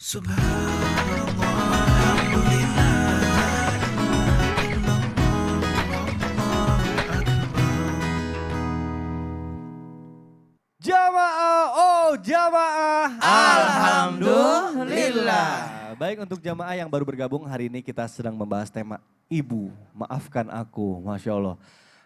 Jamaah, oh jamaah. Alhamdulillah. Baik untuk jamaah yang baru bergabung hari ini kita sedang membahas tema Ibu, maafkan aku. Masya Allah.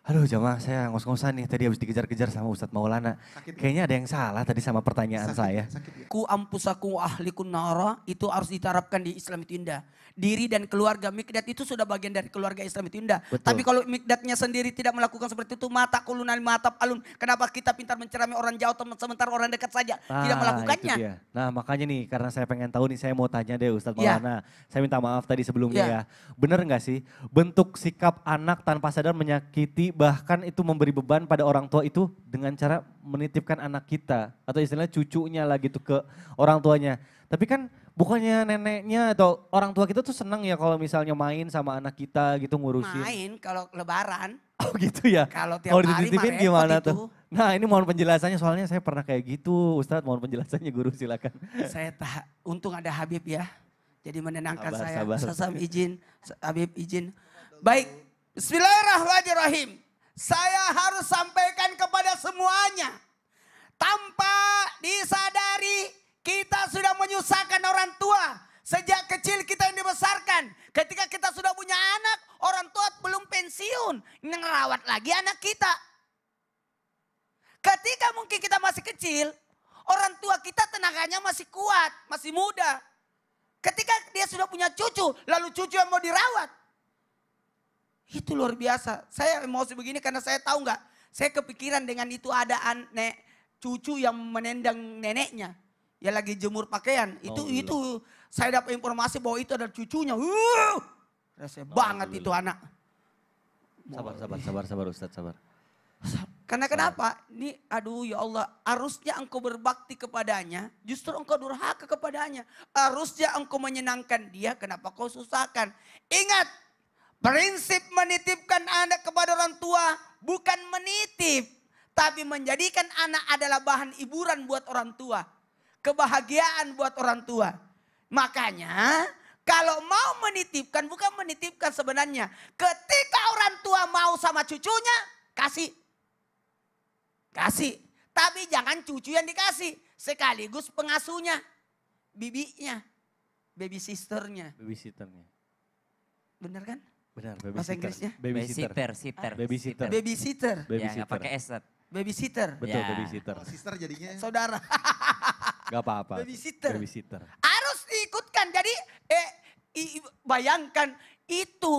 Aduh jamaah saya ngos-ngosan nih tadi habis dikejar-kejar sama Ustadz Maulana. Sakit. Kayaknya ada yang salah tadi sama pertanyaan sakit, saya. Sakit, ya? Ku ampusaku ahlikun nara itu harus diterapkan di Islam itu indah. Diri dan keluarga mikdat itu sudah bagian dari keluarga Islam itu indah. Betul. Tapi kalau mikdatnya sendiri tidak melakukan seperti itu mata kulunan mata alun. Kenapa kita pintar mencerami orang jauh teman sementara orang dekat saja nah, tidak melakukannya. Nah makanya nih karena saya pengen tahu nih saya mau tanya deh Ustadz iya. Maulana. Saya minta maaf tadi sebelumnya ya. ya. Bener nggak sih bentuk sikap anak tanpa sadar menyakiti bahkan itu memberi beban pada orang tua itu dengan cara menitipkan anak kita atau istilahnya cucunya lah gitu ke orang tuanya. Tapi kan bukannya neneknya atau orang tua kita tuh seneng ya kalau misalnya main sama anak kita gitu ngurusin. Main kalau lebaran. Oh gitu ya. Kalau tiap kalau hari dititipin gimana itu. tuh? Nah ini mohon penjelasannya soalnya saya pernah kayak gitu. Ustadz mohon penjelasannya guru silakan. Saya tak untung ada Habib ya. Jadi menenangkan sabar, saya. Sabar. Sasam izin, Habib izin. Baik, Bismillahirrahmanirrahim. Saya harus sampaikan kepada semuanya. Tanpa disadari kita sudah menyusahkan orang tua. Sejak kecil kita yang dibesarkan. Ketika kita sudah punya anak, orang tua belum pensiun. Ngerawat lagi anak kita. Ketika mungkin kita masih kecil, orang tua kita tenaganya masih kuat, masih muda. Ketika dia sudah punya cucu, lalu cucu yang mau dirawat, itu luar biasa. Saya emosi begini karena saya tahu nggak, saya kepikiran dengan itu ada nek cucu yang menendang neneknya. Ya lagi jemur pakaian. Itu Allah. Oh, iya. itu saya dapat informasi bahwa itu ada cucunya. Uh, rasanya oh, banget itu anak. Sabar, sabar, sabar, sabar Ustaz, sabar. Karena kenapa? Ini aduh ya Allah, Arusnya engkau berbakti kepadanya, justru engkau durhaka kepadanya. Arusnya engkau menyenangkan dia, kenapa kau susahkan? Ingat, Prinsip menitipkan anak kepada orang tua bukan menitip, tapi menjadikan anak adalah bahan hiburan buat orang tua, kebahagiaan buat orang tua. Makanya, kalau mau menitipkan, bukan menitipkan sebenarnya. Ketika orang tua mau sama cucunya, kasih. Kasih. Tapi jangan cucu yang dikasih. Sekaligus pengasuhnya. Bibinya. Baby sisternya. Baby sisternya. Bener kan? Benar, babysitter. Bahasa Inggrisnya? Babysitter. Babysitter. Babysitter. Ah, babysitter. Babysitter. Ya, pakai S. Babysitter. Betul, ya. babysitter. Oh, sister jadinya. Saudara. Gak apa-apa. Babysitter. Babysitter. Harus diikutkan. Jadi eh bayangkan itu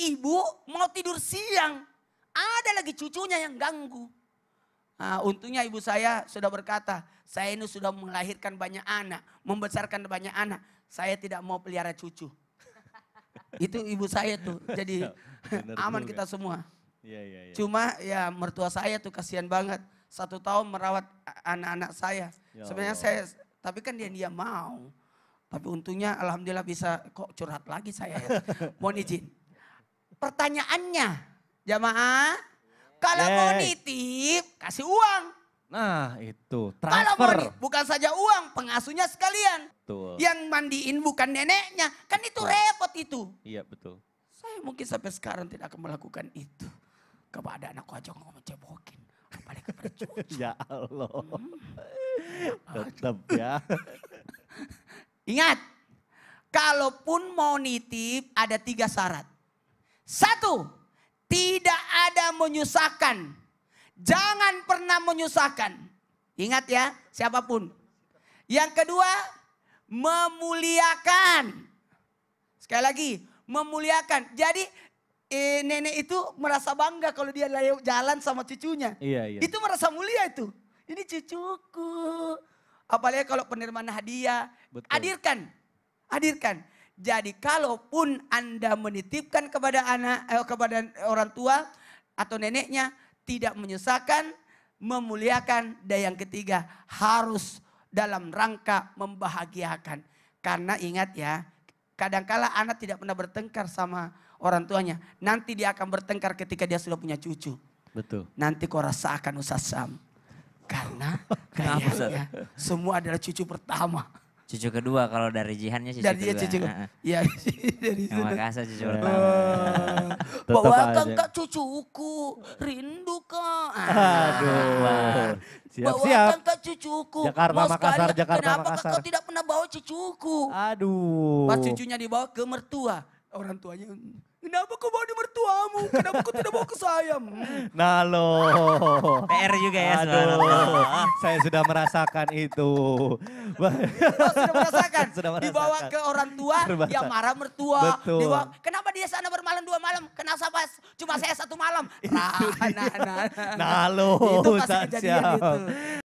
ibu mau tidur siang. Ada lagi cucunya yang ganggu. Nah, untungnya ibu saya sudah berkata, saya ini sudah melahirkan banyak anak, membesarkan banyak anak. Saya tidak mau pelihara cucu itu ibu saya tuh. Jadi iya, aman kita semua. Ya, ya, ya. Cuma ya mertua saya tuh kasihan banget. Satu tahun merawat anak-anak saya. Ya Sebenarnya saya, tapi kan dia dia mau. Tapi untungnya alhamdulillah bisa kok curhat lagi saya ya. Mohon izin. Pertanyaannya, jamaah, kalau yes. mau nitip kasih uang. Nah itu transfer. Kalau mau bukan saja uang, pengasuhnya sekalian. Betul. Yang mandiin bukan neneknya, kan itu repot itu. Iya betul. Saya mungkin sampai sekarang tidak akan melakukan itu. Kepada anakku aja mau cebokin. Apalagi kepada cucu. ya Allah. Hmm. Tetap ya. Ingat, kalaupun mau nitip ada tiga syarat. Satu, tidak ada menyusahkan Jangan pernah menyusahkan. Ingat ya, siapapun. Yang kedua, memuliakan. Sekali lagi, memuliakan. Jadi eh, nenek itu merasa bangga kalau dia jalan sama cucunya. Iya, iya. Itu merasa mulia itu. Ini cucuku. Apalagi kalau penerimaan hadiah. Betul. Hadirkan. Hadirkan. Jadi kalaupun Anda menitipkan kepada anak eh, kepada orang tua atau neneknya, tidak menyusahkan, memuliakan, dan yang ketiga harus dalam rangka membahagiakan. Karena ingat ya, kadangkala anak tidak pernah bertengkar sama orang tuanya. Nanti dia akan bertengkar ketika dia sudah punya cucu. Betul. Nanti kau rasakan usah Sam. Karena kayaknya semua adalah cucu pertama. Cucu kedua kalau dari Jihannya cucu dari kedua. Iya, dari cucu. Iya, dari sana. cucu pertama. Bawa kakak cucuku rindu kak. Ah. Aduh. Siap, bawa siap. kakak cucuku. Jakarta, Mas Makassar, kalian, Jakarta, kenapa Makassar. Kenapa kau tidak pernah bawa cucuku? Aduh. Pas cucunya dibawa ke mertua. Orang tuanya Kenapa kau bawa di mertuamu? Kenapa kau tidak bawa ke saya? Nah lo. PR juga ya Aduh, Saya sudah merasakan itu. oh, sudah merasakan. Sudah merasakan. Dibawa ke orang tua, Terbasa. dia marah mertua. Betul. Dibawa, kenapa dia sana bermalam dua malam? Kenapa saya cuma saya satu malam? Nah, nah, nah, nah, nah. nah lo. Itu pasti kejadian itu.